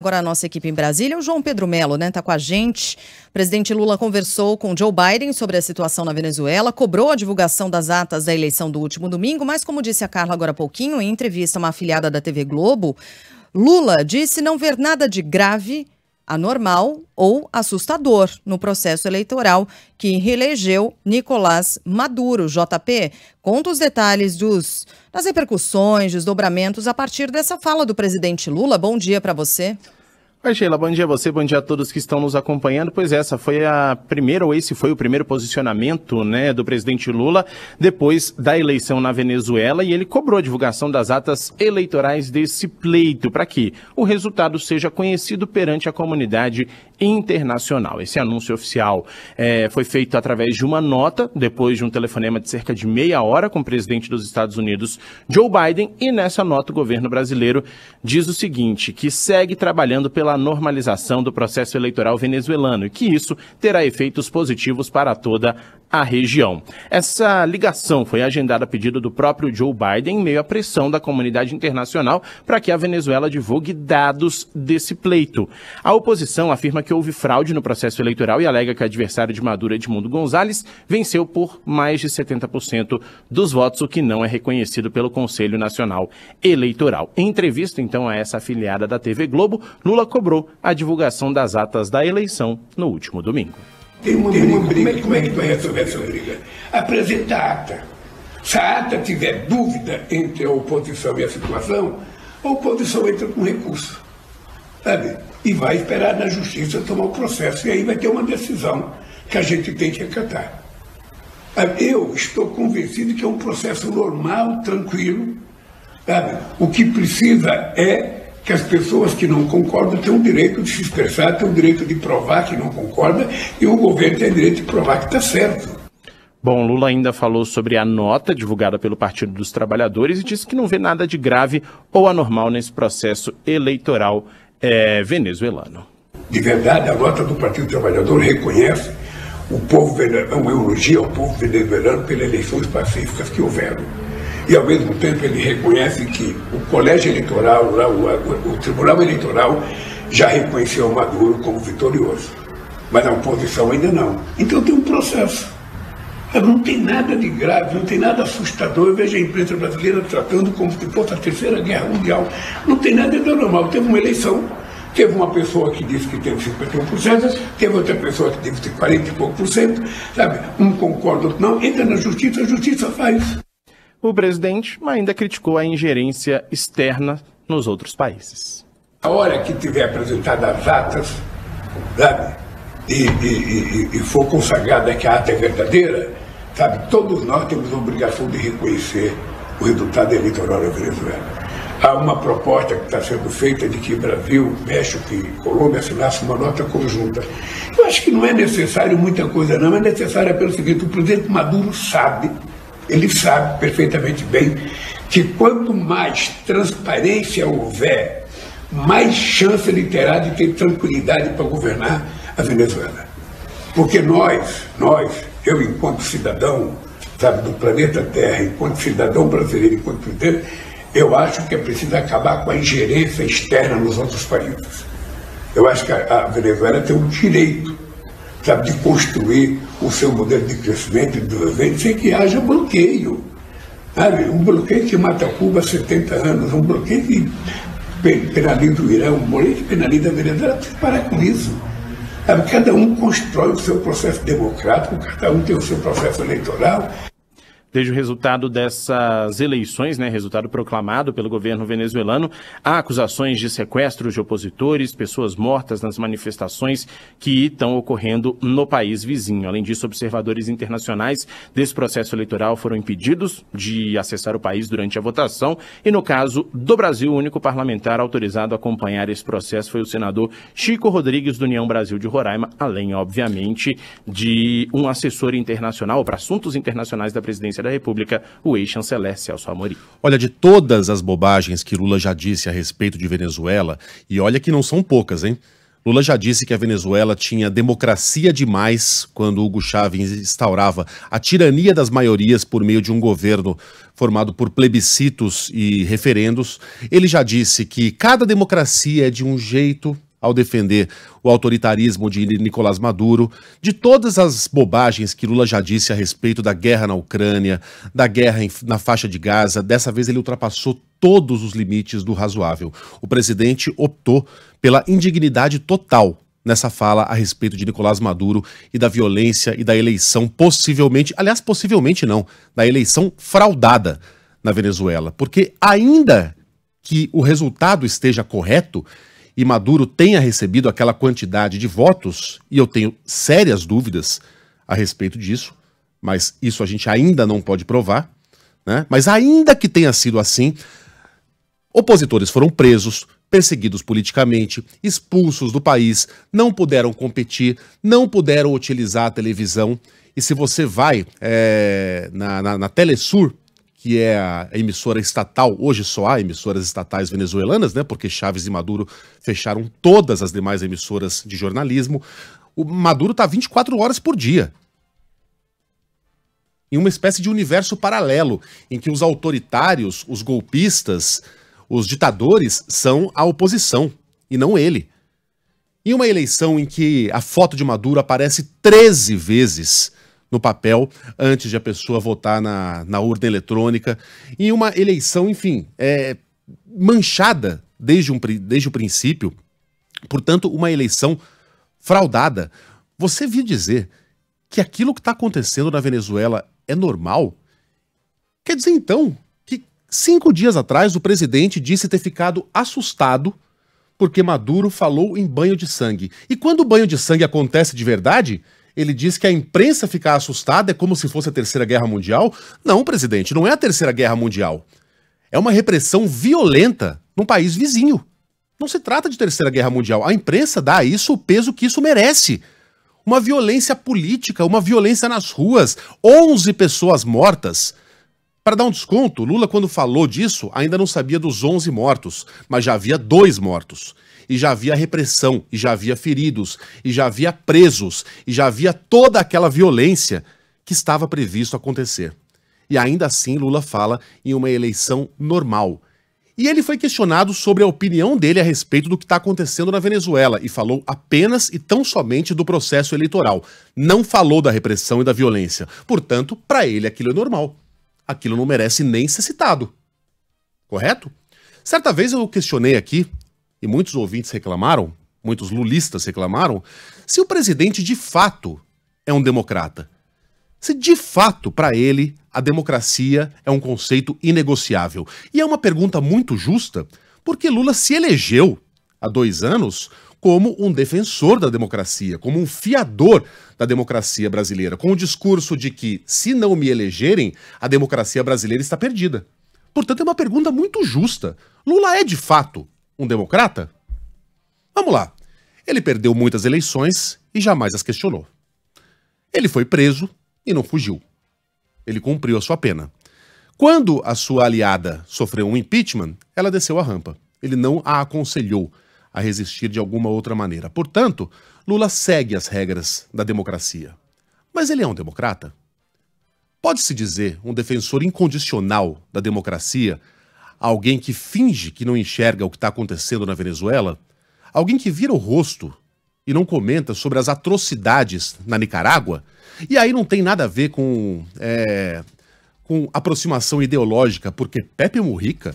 Agora a nossa equipe em Brasília, o João Pedro Melo, né, tá com a gente. O presidente Lula conversou com Joe Biden sobre a situação na Venezuela, cobrou a divulgação das atas da eleição do último domingo, mas como disse a Carla agora há pouquinho, em entrevista a uma afiliada da TV Globo, Lula disse não ver nada de grave anormal ou assustador no processo eleitoral que reelegeu Nicolás Maduro. JP, conta os detalhes dos, das repercussões, dos dobramentos a partir dessa fala do presidente Lula. Bom dia para você. Oi, Sheila, bom dia a você, bom dia a todos que estão nos acompanhando. Pois essa foi a primeira, ou esse foi o primeiro posicionamento né, do presidente Lula depois da eleição na Venezuela e ele cobrou a divulgação das atas eleitorais desse pleito para que o resultado seja conhecido perante a comunidade internacional. Esse anúncio oficial é, foi feito através de uma nota, depois de um telefonema de cerca de meia hora com o presidente dos Estados Unidos, Joe Biden, e nessa nota o governo brasileiro diz o seguinte, que segue trabalhando pela normalização do processo eleitoral venezuelano e que isso terá efeitos positivos para toda a região. Essa ligação foi agendada a pedido do próprio Joe Biden, em meio à pressão da comunidade internacional para que a Venezuela divulgue dados desse pleito. A oposição afirma que que houve fraude no processo eleitoral e alega que o adversário de Maduro, Edmundo Gonzalez, venceu por mais de 70% dos votos, o que não é reconhecido pelo Conselho Nacional Eleitoral. Em entrevista, então, a essa afiliada da TV Globo, Lula cobrou a divulgação das atas da eleição no último domingo. Tem uma, Tem uma briga. briga. Como é que vai é resolver essa briga? Apresenta a ata. Se a ata tiver dúvida entre a oposição e a situação, a oposição entra com recurso. Sabe? e vai esperar na justiça tomar o processo. E aí vai ter uma decisão que a gente tem que acatar. Ah, eu estou convencido que é um processo normal, tranquilo. Sabe? O que precisa é que as pessoas que não concordam tenham o direito de se expressar, tenham o direito de provar que não concorda e o governo tem o direito de provar que está certo. Bom, Lula ainda falou sobre a nota divulgada pelo Partido dos Trabalhadores e disse que não vê nada de grave ou anormal nesse processo eleitoral é venezuelano. De verdade, a nota do Partido Trabalhador reconhece o povo venezuelano, uma elogia ao povo venezuelano pelas eleições pacíficas que houveram. E, ao mesmo tempo, ele reconhece que o colégio eleitoral, o, o, o tribunal eleitoral, já reconheceu o Maduro como vitorioso. Mas a oposição ainda não. Então tem um processo. Não tem nada de grave, não tem nada assustador. Eu vejo a imprensa brasileira tratando como se fosse a terceira guerra mundial. Não tem nada de normal. Teve uma eleição, teve uma pessoa que disse que teve 51%, teve outra pessoa que teve 40 e pouco por cento, sabe? Um concorda, outro não. Entra na justiça, a justiça faz. O presidente ainda criticou a ingerência externa nos outros países. A hora que tiver apresentadas as atas, sabe? E, e, e, e for consagrada que a ata é verdadeira, Sabe, todos nós temos a obrigação de reconhecer o resultado eleitoral da Venezuela. Há uma proposta que está sendo feita de que Brasil, México e Colômbia assinassem uma nota conjunta. Eu acho que não é necessário muita coisa, não. É necessário pelo seguinte: o presidente Maduro sabe, ele sabe perfeitamente bem, que quanto mais transparência houver, mais chance ele terá de ter tranquilidade para governar a Venezuela. Porque nós, nós, eu, enquanto cidadão, sabe, do planeta Terra, enquanto cidadão brasileiro, enquanto presidente, eu acho que é preciso acabar com a ingerência externa nos outros países. Eu acho que a, Venezuela tem o direito, sabe, de construir o seu modelo de crescimento e de desenvolvimento sem que haja bloqueio. Sabe? Um bloqueio que mata Cuba há 70 anos, um bloqueio que penaliza o Irã, um bloqueio que penaliza a Venezuela, tem que parar com isso. É cada um constrói o seu processo democrático, cada um tem o seu processo eleitoral, desde o resultado dessas eleições, né, resultado proclamado pelo governo venezuelano, há acusações de sequestros de opositores, pessoas mortas nas manifestações que estão ocorrendo no país vizinho. Além disso, observadores internacionais desse processo eleitoral foram impedidos de acessar o país durante a votação e, no caso do Brasil, o único parlamentar autorizado a acompanhar esse processo foi o senador Chico Rodrigues, do União Brasil de Roraima, além, obviamente, de um assessor internacional para assuntos internacionais da presidência presidência da República, o ex-chanceler Celso Amorim. Olha, de todas as bobagens que Lula já disse a respeito de Venezuela, e olha que não são poucas, hein? Lula já disse que a Venezuela tinha democracia demais quando Hugo Chávez instaurava a tirania das maiorias por meio de um governo formado por plebiscitos e referendos. Ele já disse que cada democracia é de um jeito ao defender o autoritarismo de Nicolás Maduro, de todas as bobagens que Lula já disse a respeito da guerra na Ucrânia, da guerra na faixa de Gaza, dessa vez ele ultrapassou todos os limites do razoável. O presidente optou pela indignidade total nessa fala a respeito de Nicolás Maduro e da violência e da eleição possivelmente, aliás, possivelmente não, da eleição fraudada na Venezuela, porque ainda que o resultado esteja correto, e Maduro tenha recebido aquela quantidade de votos, e eu tenho sérias dúvidas a respeito disso, mas isso a gente ainda não pode provar. Né? Mas ainda que tenha sido assim, opositores foram presos, perseguidos politicamente, expulsos do país, não puderam competir, não puderam utilizar a televisão. E se você vai é, na, na, na Telesur, que é a emissora estatal, hoje só há emissoras estatais venezuelanas, né? Porque Chaves e Maduro fecharam todas as demais emissoras de jornalismo. O Maduro está 24 horas por dia. Em uma espécie de universo paralelo, em que os autoritários, os golpistas, os ditadores são a oposição e não ele. Em uma eleição em que a foto de Maduro aparece 13 vezes no papel antes de a pessoa votar na, na urna eletrônica. E uma eleição, enfim, é, manchada desde, um, desde o princípio, portanto, uma eleição fraudada. Você viu dizer que aquilo que está acontecendo na Venezuela é normal? Quer dizer, então, que cinco dias atrás o presidente disse ter ficado assustado porque Maduro falou em banho de sangue. E quando o banho de sangue acontece de verdade, ele diz que a imprensa ficar assustada é como se fosse a Terceira Guerra Mundial. Não, presidente, não é a Terceira Guerra Mundial. É uma repressão violenta num país vizinho. Não se trata de Terceira Guerra Mundial. A imprensa dá a isso o peso que isso merece. Uma violência política, uma violência nas ruas, 11 pessoas mortas. Para dar um desconto, Lula, quando falou disso, ainda não sabia dos 11 mortos, mas já havia dois mortos e já havia repressão, e já havia feridos, e já havia presos, e já havia toda aquela violência que estava previsto acontecer. E ainda assim, Lula fala em uma eleição normal. E ele foi questionado sobre a opinião dele a respeito do que está acontecendo na Venezuela e falou apenas e tão somente do processo eleitoral. Não falou da repressão e da violência. Portanto, para ele aquilo é normal. Aquilo não merece nem ser citado. Correto? Certa vez eu questionei aqui e muitos ouvintes reclamaram, muitos lulistas reclamaram, se o presidente de fato é um democrata. Se de fato, para ele, a democracia é um conceito inegociável. E é uma pergunta muito justa, porque Lula se elegeu há dois anos como um defensor da democracia, como um fiador da democracia brasileira, com o discurso de que, se não me elegerem, a democracia brasileira está perdida. Portanto, é uma pergunta muito justa. Lula é, de fato, um democrata? Vamos lá. Ele perdeu muitas eleições e jamais as questionou. Ele foi preso e não fugiu. Ele cumpriu a sua pena. Quando a sua aliada sofreu um impeachment, ela desceu a rampa. Ele não a aconselhou a resistir de alguma outra maneira. Portanto, Lula segue as regras da democracia. Mas ele é um democrata? Pode-se dizer um defensor incondicional da democracia Alguém que finge que não enxerga o que está acontecendo na Venezuela? Alguém que vira o rosto e não comenta sobre as atrocidades na Nicarágua? E aí não tem nada a ver com, é, com aproximação ideológica, porque Pepe Mujica,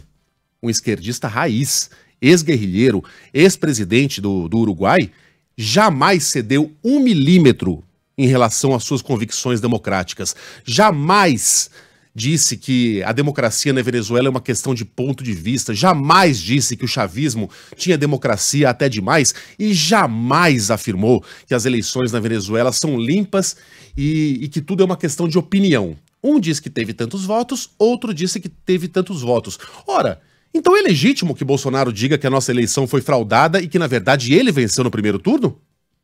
um esquerdista raiz, ex-guerrilheiro, ex-presidente do, do Uruguai, jamais cedeu um milímetro em relação às suas convicções democráticas. Jamais disse que a democracia na Venezuela é uma questão de ponto de vista, jamais disse que o chavismo tinha democracia até demais e jamais afirmou que as eleições na Venezuela são limpas e, e que tudo é uma questão de opinião. Um diz que teve tantos votos, outro disse que teve tantos votos. Ora, então é legítimo que Bolsonaro diga que a nossa eleição foi fraudada e que, na verdade, ele venceu no primeiro turno?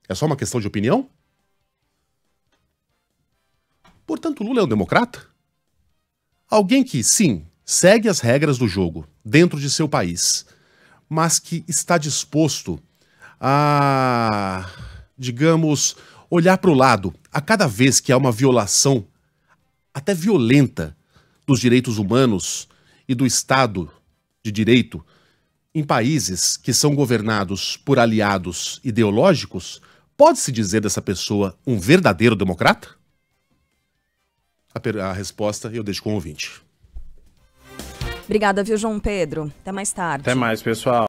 É só uma questão de opinião? Portanto, Lula é um democrata? Alguém que, sim, segue as regras do jogo dentro de seu país, mas que está disposto a, digamos, olhar para o lado a cada vez que há uma violação, até violenta, dos direitos humanos e do Estado de Direito em países que são governados por aliados ideológicos, pode-se dizer dessa pessoa um verdadeiro democrata? a, a resposta eu deixo com o ouvinte. Obrigada, viu, João Pedro? Até mais tarde. Até mais, pessoal.